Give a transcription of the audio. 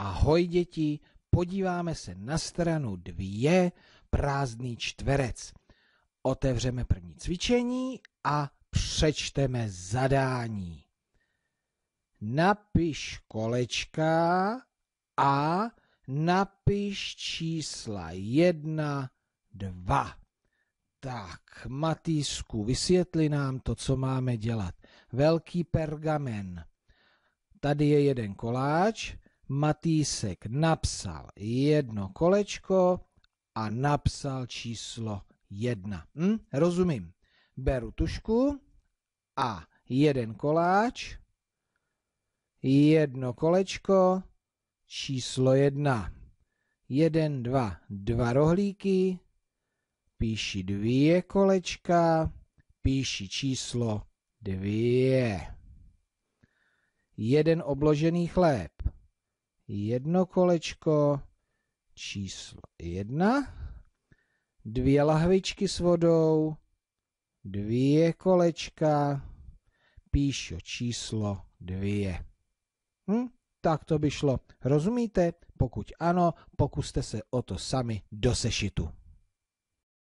Ahoj děti, podíváme se na stranu dvě, prázdný čtverec. Otevřeme první cvičení a přečteme zadání. Napiš kolečka a napiš čísla jedna, dva. Tak, Matýsku, vysvětli nám to, co máme dělat. Velký pergamen. Tady je jeden koláč, Matýsek napsal jedno kolečko a napsal číslo jedna. Hm? Rozumím. Beru tušku a jeden koláč, jedno kolečko, číslo jedna. Jeden, dva, dva rohlíky, píši dvě kolečka, píši číslo dvě. Jeden obložený chléb jedno kolečko, číslo jedna, dvě lahvičky s vodou, dvě kolečka, píšu číslo dvě. Hm? Tak to by šlo. Rozumíte? Pokud ano, pokuste se o to sami do sešitu.